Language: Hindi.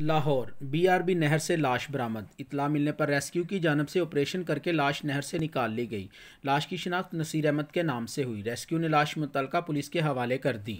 लाहौर बीआरबी नहर से लाश बरामद इतला मिलने पर रेस्क्यू की जानब से ऑपरेशन करके लाश नहर से निकाल ली गई लाश की शिनाख्त नसीर अहमद के नाम से हुई रेस्क्यू ने लाश मुतलक़ा पुलिस के हवाले कर दी